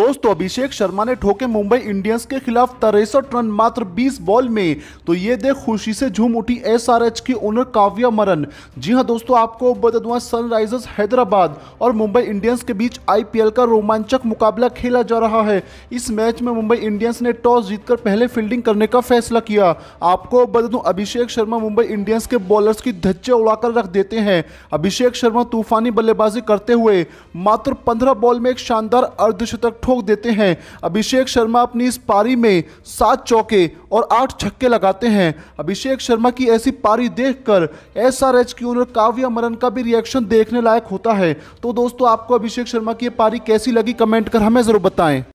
दोस्तों अभिषेक शर्मा ने ठोके मुंबई इंडियंस के खिलाफ तिरसठ रन मात्र 20 बॉल में तो ये देख खुशी से झूम उठी एसआरएच की ओनर काव्या मरन जी हां दोस्तों आपको बता दूंगा सनराइजर्स हैदराबाद और मुंबई इंडियंस के बीच आईपीएल का रोमांचक मुकाबला खेला जा रहा है इस मैच में मुंबई इंडियंस ने टॉस जीतकर पहले फील्डिंग करने का फैसला किया आपको बता दूं अभिषेक शर्मा मुंबई इंडियंस के बॉलर्स की धज्जे उड़ाकर रख देते हैं अभिषेक शर्मा तूफानी बल्लेबाजी करते हुए मात्र पंद्रह बॉल में एक शानदार अर्धशतक ठोक देते हैं अभिषेक शर्मा अपनी इस पारी में सात चौके और आठ छक्के लगाते हैं अभिषेक शर्मा की ऐसी पारी देखकर एसआरएच की ओनर काव्या मरन का भी रिएक्शन देखने लायक होता है तो दोस्तों आपको अभिषेक शर्मा की ये पारी कैसी लगी कमेंट कर हमें ज़रूर बताएं